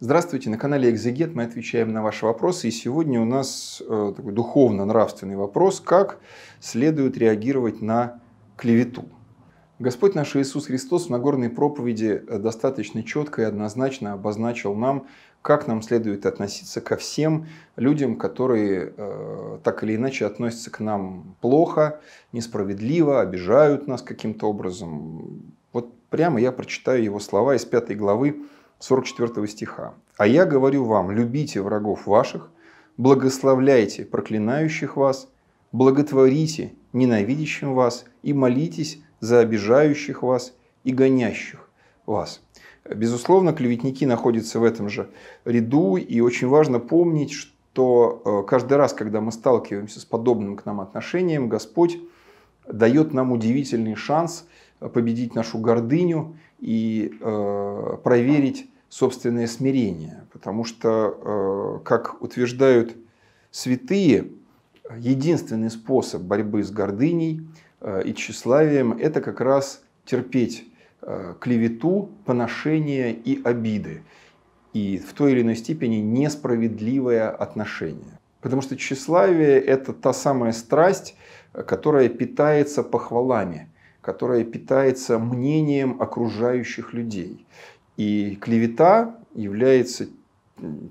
Здравствуйте, на канале Экзегет мы отвечаем на ваши вопросы. И сегодня у нас э, такой духовно-нравственный вопрос, как следует реагировать на клевету. Господь наш Иисус Христос в Нагорной проповеди э, достаточно четко и однозначно обозначил нам, как нам следует относиться ко всем людям, которые э, так или иначе относятся к нам плохо, несправедливо, обижают нас каким-то образом. Вот прямо я прочитаю его слова из пятой главы 44 стиха. «А я говорю вам, любите врагов ваших, благословляйте проклинающих вас, благотворите ненавидящим вас и молитесь за обижающих вас и гонящих вас». Безусловно, клеветники находятся в этом же ряду, и очень важно помнить, что э, каждый раз, когда мы сталкиваемся с подобным к нам отношением, Господь дает нам удивительный шанс победить нашу гордыню – и э, проверить собственное смирение. Потому что, э, как утверждают святые, единственный способ борьбы с гордыней э, и тщеславием – это как раз терпеть э, клевету, поношение и обиды. И в той или иной степени несправедливое отношение. Потому что тщеславие – это та самая страсть, которая питается похвалами – которая питается мнением окружающих людей. И клевета является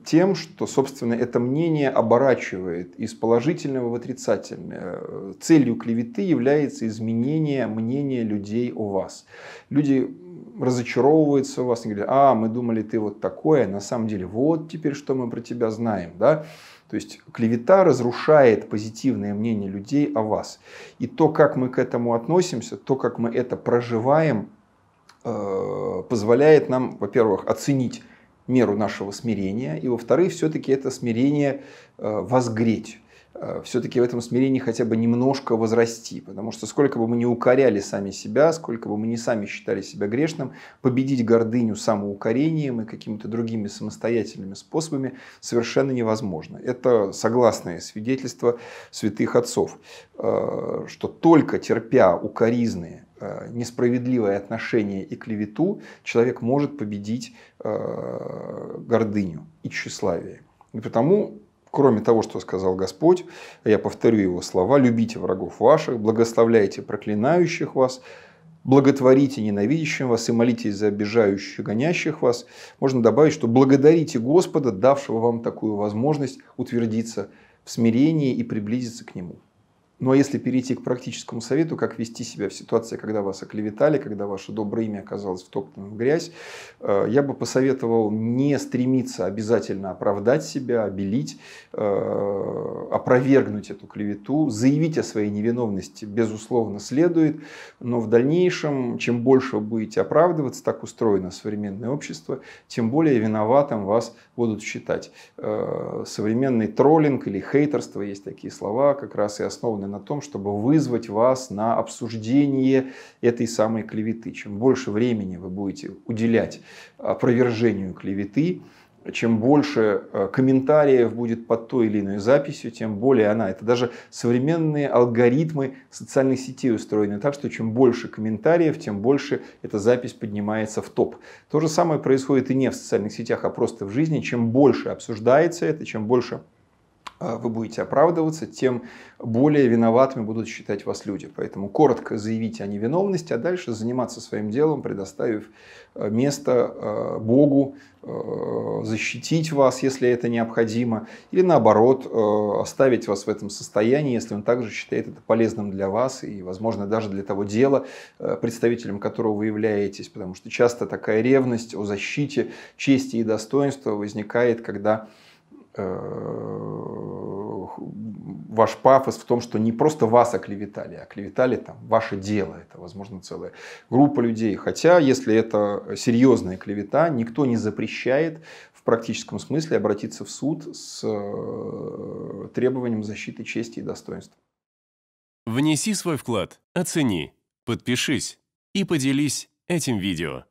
тем, что, собственно, это мнение оборачивает из положительного в отрицательное. Э, целью клеветы является изменение мнения людей о вас. Люди разочаровываются у вас и говорят, а, мы думали, ты вот такое, а на самом деле, вот теперь что мы про тебя знаем, да? То есть клевета разрушает позитивное мнение людей о вас. И то, как мы к этому относимся, то, как мы это проживаем, э, позволяет нам, во-первых, оценить меру нашего смирения, и, во-вторых, все-таки это смирение э, возгреть. Э, все-таки в этом смирении хотя бы немножко возрасти. Потому что сколько бы мы не укоряли сами себя, сколько бы мы не сами считали себя грешным, победить гордыню самоукорением и какими-то другими самостоятельными способами совершенно невозможно. Это согласное свидетельство святых отцов, э, что только терпя укоризны, э, несправедливое отношение и клевету, человек может победить гордыню и тщеславие. И потому кроме того, что сказал Господь, я повторю его слова, любите врагов ваших, благословляйте проклинающих вас, благотворите ненавидящим вас и молитесь за обижающих, гонящих вас. Можно добавить, что благодарите Господа, давшего вам такую возможность утвердиться в смирении и приблизиться к Нему. Ну а если перейти к практическому совету, как вести себя в ситуации, когда вас оклеветали, когда ваше доброе имя оказалось втоптано в грязь, э, я бы посоветовал не стремиться обязательно оправдать себя, обелить, э, опровергнуть эту клевету, заявить о своей невиновности, безусловно, следует, но в дальнейшем, чем больше вы будете оправдываться, так устроено современное общество, тем более виноватым вас будут считать. Э, современный троллинг или хейтерство, есть такие слова, как раз и основаны нацелены на том, чтобы вызвать вас на обсуждение этой самой клеветы. Чем больше времени вы будете уделять опровержению клеветы, чем больше э, комментариев будет под той или иной записью, тем более она. Это даже современные алгоритмы социальных сетей устроены так, что чем больше комментариев, тем больше эта запись поднимается в топ. То же самое происходит и не в социальных сетях, а просто в жизни. Чем больше обсуждается это, чем больше Э, вы будете оправдываться, тем более виноватыми будут считать вас люди. Поэтому коротко заявите о невиновности, а дальше заниматься своим делом, предоставив э, место э, Богу защитить вас, если это необходимо, или наоборот, оставить вас в этом состоянии, если он также считает это полезным для вас и, возможно, даже для того дела, представителем которого вы являетесь, потому что часто такая ревность о защите чести и достоинства возникает, когда Э, ваш пафос в том, что не просто вас оклеветали, а оклеветали там ваше дело, это, возможно, целая группа людей. Хотя, если это серьезная клевета, никто не запрещает в практическом смысле обратиться в суд с э, требованием защиты чести и достоинства. Внеси свой вклад, оцени, подпишись и поделись этим видео.